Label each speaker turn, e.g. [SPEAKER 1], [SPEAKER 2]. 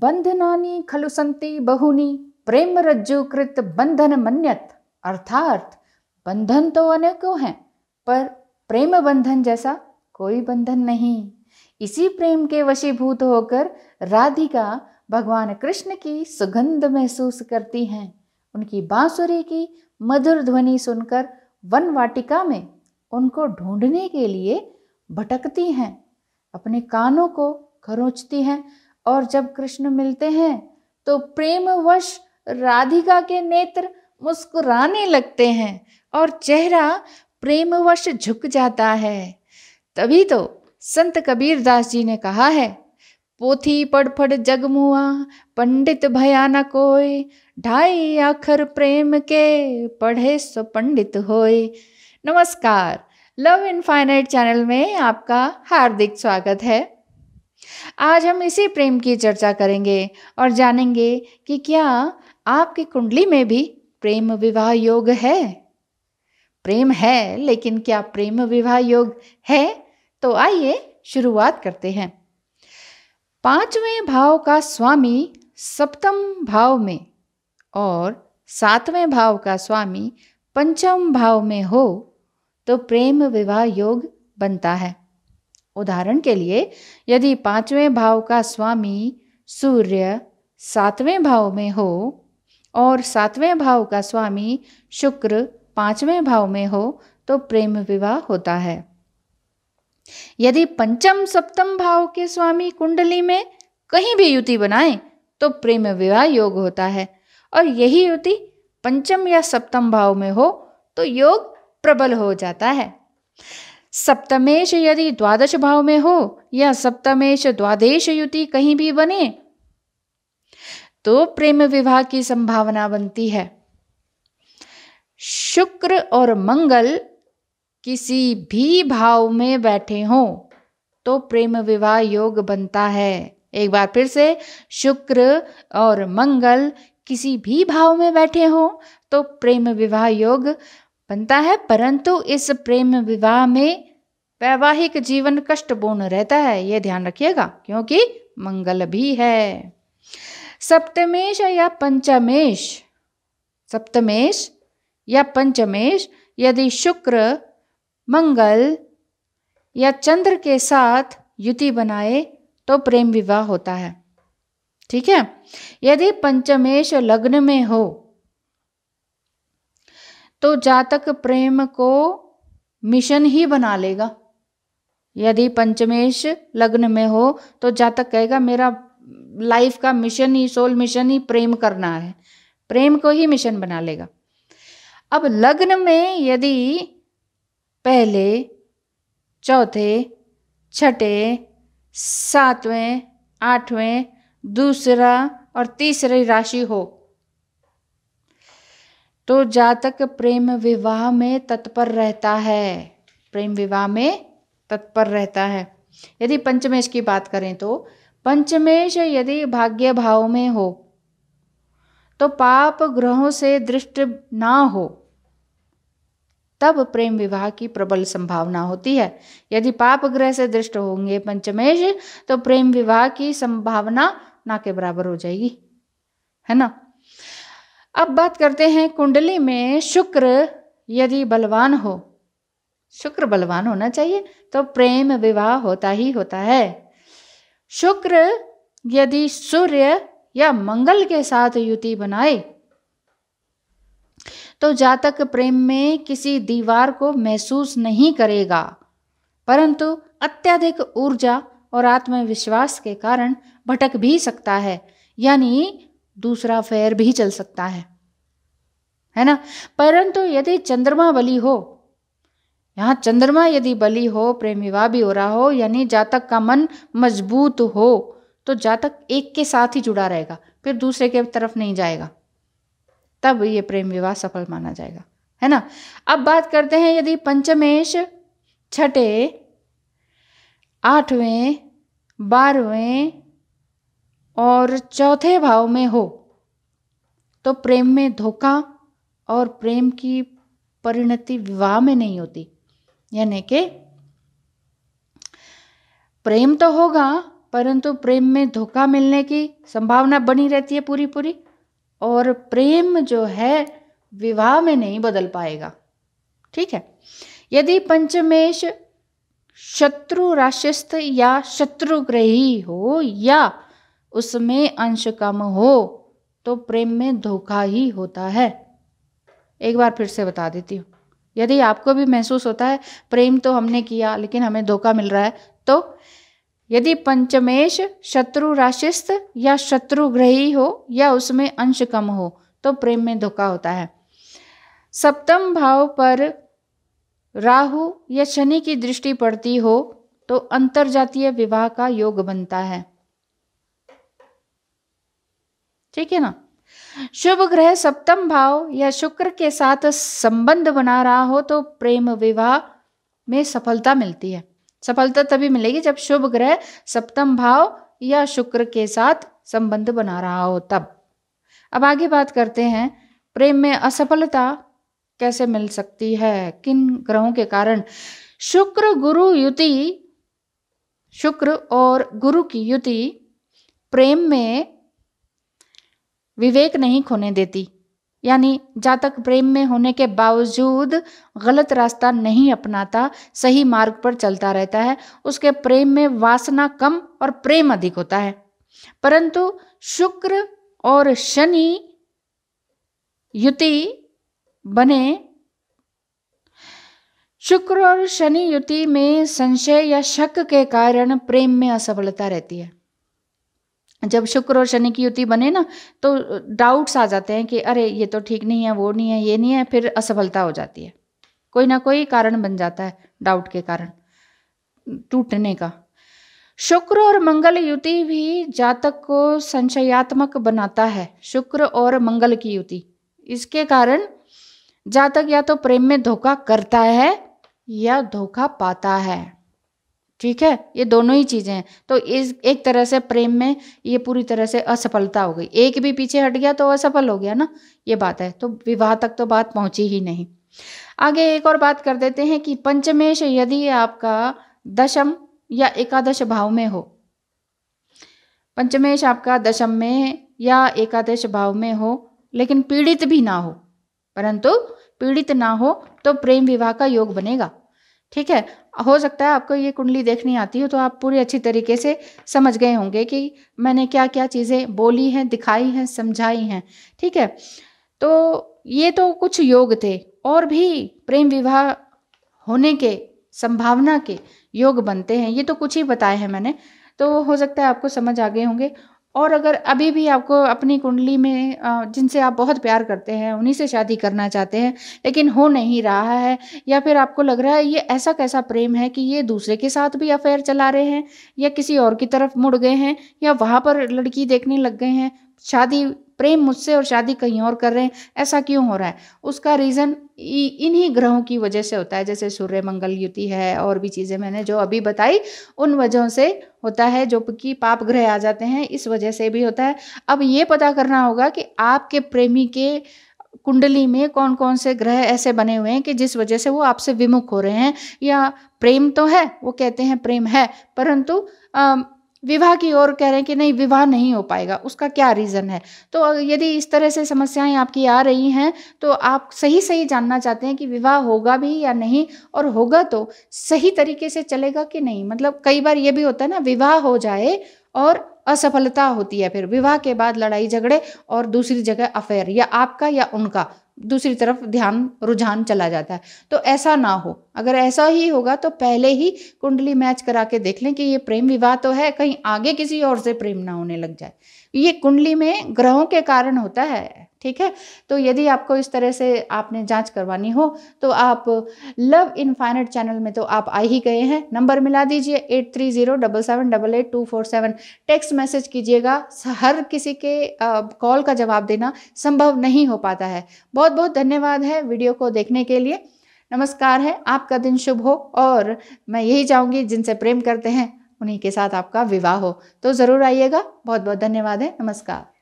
[SPEAKER 1] बंधनानी खलु संति बहुनी प्रेम रज्जुकृत बंधन मन्यत अर्थात बंधन तो अनेकों हैं पर प्रेम बंधन जैसा कोई बंधन नहीं इसी प्रेम के वशीभूत होकर राधिका भगवान कृष्ण की सुगंध महसूस करती हैं उनकी बांसुरी की मधुर ध्वनि सुनकर वन वाटिका में उनको ढूंढने के लिए भटकती हैं अपने कानों को खरोचती हैं और जब कृष्ण मिलते हैं तो प्रेमवश राधिका के नेत्र मुस्कुराने लगते हैं और चेहरा प्रेमवश झुक जाता है तभी तो संत कबीर दास जी ने कहा है पोथी पड़फड़ जगमुआ पंडित भयाना कोय ढाई आखर प्रेम के पढ़े सो पंडित होय नमस्कार लव इनफाइनाइट चैनल में आपका हार्दिक स्वागत है आज हम इसी प्रेम की चर्चा करेंगे और जानेंगे कि क्या आपकी कुंडली में भी प्रेम विवाह योग है प्रेम है लेकिन क्या प्रेम विवाह योग है तो आइए शुरुआत करते हैं पांचवें भाव का स्वामी सप्तम भाव में और सातवें भाव का स्वामी पंचम भाव में हो तो प्रेम विवाह योग बनता है उदाहरण के लिए यदि पांचवें भाव का स्वामी सूर्य सातवें भाव में हो और सातवें भाव का स्वामी शुक्र पांचवें भाव में हो तो प्रेम विवाह होता है यदि पंचम सप्तम भाव के स्वामी कुंडली में कहीं भी युति बनाए तो प्रेम विवाह योग होता है और यही युति पंचम या सप्तम भाव में हो तो योग प्रबल हो जाता है सप्तमेश यदि द्वादश भाव में हो या सप्तमेश द्वादेश युति कहीं भी बने तो प्रेम विवाह की संभावना बनती है शुक्र और मंगल किसी भी भाव में बैठे हो तो प्रेम विवाह योग बनता है एक बार फिर से शुक्र और मंगल किसी भी भाव में बैठे हो तो प्रेम विवाह योग बनता है परंतु इस प्रेम विवाह में वैवाहिक जीवन कष्टपूर्ण रहता है यह ध्यान रखिएगा क्योंकि मंगल भी है सप्तमेश या पंचमेश सप्तमेश या पंचमेश यदि शुक्र मंगल या चंद्र के साथ युति बनाए तो प्रेम विवाह होता है ठीक है यदि पंचमेश लग्न में हो तो जातक प्रेम को मिशन ही बना लेगा यदि पंचमेश लग्न में हो तो जातक कहेगा मेरा लाइफ का मिशन ही सोल मिशन ही प्रेम करना है प्रेम को ही मिशन बना लेगा अब लग्न में यदि पहले चौथे छठे सातवें आठवें दूसरा और तीसरी राशि हो तो जातक प्रेम विवाह में तत्पर रहता है प्रेम विवाह में तत्पर रहता है यदि पंचमेश की बात करें तो पंचमेश यदि भाग्य भाव में हो तो पाप ग्रहों से दृष्ट ना हो तब प्रेम विवाह की प्रबल संभावना होती है यदि पाप ग्रह से दृष्ट होंगे पंचमेश तो प्रेम विवाह की संभावना ना के बराबर हो जाएगी है ना अब बात करते हैं कुंडली में शुक्र यदि बलवान हो शुक्र बलवान होना चाहिए तो प्रेम विवाह होता ही होता है शुक्र यदि सूर्य या मंगल के साथ युति बनाए तो जातक प्रेम में किसी दीवार को महसूस नहीं करेगा परंतु अत्यधिक ऊर्जा और आत्मविश्वास के कारण भटक भी सकता है यानी दूसरा फेर भी चल सकता है है ना परंतु यदि चंद्रमा बली हो यहाँ चंद्रमा यदि बलि हो प्रेम विवाह भी हो रहा हो यानी जातक का मन मजबूत हो तो जातक एक के साथ ही जुड़ा रहेगा फिर दूसरे के तरफ नहीं जाएगा तब ये प्रेम विवाह सफल माना जाएगा है ना अब बात करते हैं यदि पंचमेश छठे आठवें बारहवें और चौथे भाव में हो तो प्रेम में धोखा और प्रेम की परिणति विवाह में नहीं होती यानी कि प्रेम तो होगा परंतु प्रेम में धोखा मिलने की संभावना बनी रहती है पूरी पूरी और प्रेम जो है विवाह में नहीं बदल पाएगा ठीक है यदि पंचमेश शत्रु राशिस्थ या शत्रुग्रही हो या उसमें अंश कम हो तो प्रेम में धोखा ही होता है एक बार फिर से बता देती हूँ यदि आपको भी महसूस होता है प्रेम तो हमने किया लेकिन हमें धोखा मिल रहा है तो यदि पंचमेश शत्रु राशिस्त या शत्रुग्रही हो या उसमें अंश कम हो तो प्रेम में धोखा होता है सप्तम भाव पर राहु या शनि की दृष्टि पड़ती हो तो अंतर्जातीय विवाह का योग बनता है ठीक है ना शुभ ग्रह सप्तम भाव या शुक्र के साथ संबंध बना रहा हो तो प्रेम विवाह में सफलता मिलती है सफलता तभी मिलेगी जब शुभ ग्रह सप्तम भाव या शुक्र के साथ संबंध बना रहा हो तब अब आगे बात करते हैं प्रेम में असफलता कैसे मिल सकती है किन ग्रहों के कारण शुक्र गुरु युति शुक्र और गुरु की युति प्रेम में विवेक नहीं खोने देती यानी जातक प्रेम में होने के बावजूद गलत रास्ता नहीं अपनाता सही मार्ग पर चलता रहता है उसके प्रेम में वासना कम और प्रेम अधिक होता है परंतु शुक्र और शनि युति बने शुक्र और शनि युति में संशय या शक के कारण प्रेम में असफलता रहती है जब शुक्र और शनि की युति बने ना तो डाउट्स आ जाते हैं कि अरे ये तो ठीक नहीं है वो नहीं है ये नहीं है फिर असफलता हो जाती है कोई ना कोई कारण बन जाता है डाउट के कारण टूटने का शुक्र और मंगल युति भी जातक को संशयात्मक बनाता है शुक्र और मंगल की युति इसके कारण जातक या तो प्रेम में धोखा करता है या धोखा पाता है ठीक है ये दोनों ही चीज़ें हैं तो इस एक तरह से प्रेम में ये पूरी तरह से असफलता हो गई एक भी पीछे हट गया तो असफल हो गया ना ये बात है तो विवाह तक तो बात पहुंची ही नहीं आगे एक और बात कर देते हैं कि पंचमेश यदि आपका दशम या एकादश भाव में हो पंचमेश आपका दशम में या एकादश भाव में हो लेकिन पीड़ित भी ना हो परंतु पीड़ित ना हो तो प्रेम विवाह का योग बनेगा ठीक है हो सकता है आपको ये कुंडली देखनी आती हो तो आप पूरी अच्छी तरीके से समझ गए होंगे कि मैंने क्या क्या चीज़ें बोली हैं दिखाई हैं समझाई हैं ठीक है तो ये तो कुछ योग थे और भी प्रेम विवाह होने के संभावना के योग बनते हैं ये तो कुछ ही बताए हैं मैंने तो हो सकता है आपको समझ आ गए होंगे और अगर अभी भी आपको अपनी कुंडली में जिनसे आप बहुत प्यार करते हैं उन्हीं से शादी करना चाहते हैं लेकिन हो नहीं रहा है या फिर आपको लग रहा है ये ऐसा कैसा प्रेम है कि ये दूसरे के साथ भी अफेयर चला रहे हैं या किसी और की तरफ मुड़ गए हैं या वहाँ पर लड़की देखने लग गए हैं शादी प्रेम मुझसे और शादी कहीं और कर रहे हैं ऐसा क्यों हो रहा है उसका रीज़न इन्हीं ग्रहों की वजह से होता है जैसे सूर्य मंगल युति है और भी चीज़ें मैंने जो अभी बताई उन वजहों से होता है जो कि पाप ग्रह आ जाते हैं इस वजह से भी होता है अब ये पता करना होगा कि आपके प्रेमी के कुंडली में कौन कौन से ग्रह ऐसे बने हुए हैं कि जिस वजह से वो आपसे विमुख हो रहे हैं या प्रेम तो है वो कहते हैं प्रेम है परंतु विवाह की ओर कह रहे हैं कि नहीं विवाह नहीं हो पाएगा उसका क्या रीज़न है तो यदि इस तरह से समस्याएं आपकी आ रही हैं तो आप सही सही जानना चाहते हैं कि विवाह होगा भी या नहीं और होगा तो सही तरीके से चलेगा कि नहीं मतलब कई बार ये भी होता है ना विवाह हो जाए और असफलता होती है फिर विवाह के बाद लड़ाई झगड़े और दूसरी जगह अफेयर या आपका या उनका दूसरी तरफ ध्यान रुझान चला जाता है तो ऐसा ना हो अगर ऐसा ही होगा तो पहले ही कुंडली मैच करा के देख लें कि ये प्रेम विवाह तो है कहीं आगे किसी और से प्रेम ना होने लग जाए ये कुंडली में ग्रहों के कारण होता है ठीक है तो यदि आपको इस तरह से आपने जांच करवानी हो तो आप लव इनफाइनट चैनल में तो आप आ ही गए हैं नंबर मिला दीजिए eight three zero double seven double eight two four seven text message कीजिएगा हर किसी के कॉल का जवाब देना संभव नहीं हो पाता है बहुत बहुत धन्यवाद है वीडियो को देखने के लिए नमस्कार है आपका दिन शुभ हो और मैं यही चाहूँगी जिनसे प्रेम करते हैं उन्हीं के साथ आपका विवाह हो तो ज़रूर आइएगा बहुत बहुत धन्यवाद है नमस्कार